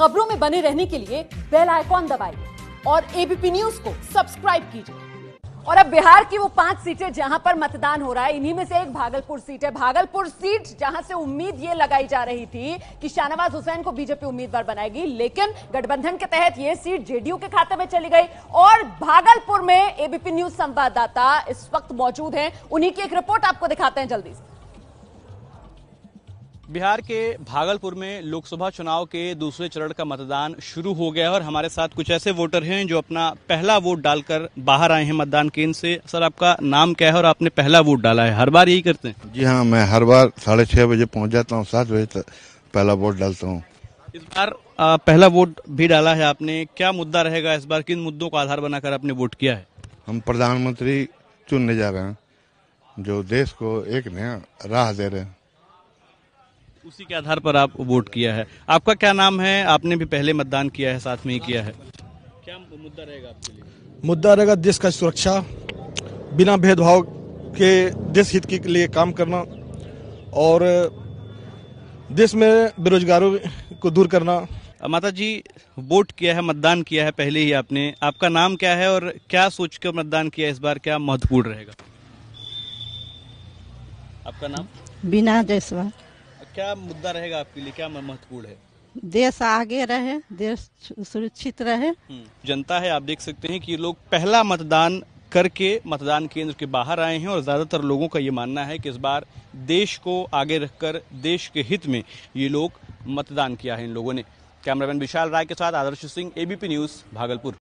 खबरों में बने रहने के लिए बेल आइकॉन दबाइए और एबीपी न्यूज को सब्सक्राइब कीजिए और अब बिहार की वो पांच सीटें जहां पर मतदान हो रहा है इन्हीं में से एक भागलपुर सीट है भागलपुर सीट जहां से उम्मीद ये लगाई जा रही थी कि शाहनवाज हुसैन को बीजेपी उम्मीदवार बनाएगी लेकिन गठबंधन के तहत ये सीट जेडीयू के खाते में चली गई और भागलपुर में एबीपी न्यूज संवाददाता इस वक्त मौजूद है उन्हीं की एक रिपोर्ट आपको दिखाते हैं जल्दी से बिहार के भागलपुर में लोकसभा चुनाव के दूसरे चरण का मतदान शुरू हो गया है और हमारे साथ कुछ ऐसे वोटर हैं जो अपना पहला वोट डालकर बाहर आए हैं मतदान केंद्र से सर आपका नाम क्या है और आपने पहला वोट डाला है हर बार यही करते हैं जी हाँ मैं हर बार साढ़े छह बजे पहुँच जाता हूँ सात बजे तक पहला वोट डालता हूँ इस बार आ, पहला वोट भी डाला है आपने क्या मुद्दा रहेगा इस बार किन मुद्दों का आधार बनाकर आपने वोट किया है हम प्रधानमंत्री चुनने जा रहे हैं जो देश को एक नया राह दे रहे हैं उसी के आधार पर आप वोट किया है आपका क्या नाम है आपने भी पहले मतदान किया है साथ में ही किया है क्या मुद्दा रहेगा आपके लिए मुद्दा रहेगा देश का सुरक्षा बिना भेदभाव के देश हित के लिए काम करना और देश में बेरोजगारों को दूर करना माता जी वोट किया है मतदान किया है पहले ही आपने आपका नाम क्या है और क्या सोच कर मतदान किया इस बार क्या महत्वपूर्ण रहेगा आपका नाम बिना जायसवाल क्या मुद्दा रहेगा आपके लिए क्या महत्वपूर्ण है देश आगे रहे देश सुरक्षित रहे हम्म। जनता है आप देख सकते हैं कि लोग पहला मतदान करके मतदान केंद्र के बाहर आए हैं और ज़्यादातर लोगों का ये मानना है कि इस बार देश को आगे रखकर देश के हित में ये लोग मतदान किया है इन लोगों ने कैमरामैन विशाल राय के साथ आदर्श सिंह एबीपी न्यूज़ भागलपुर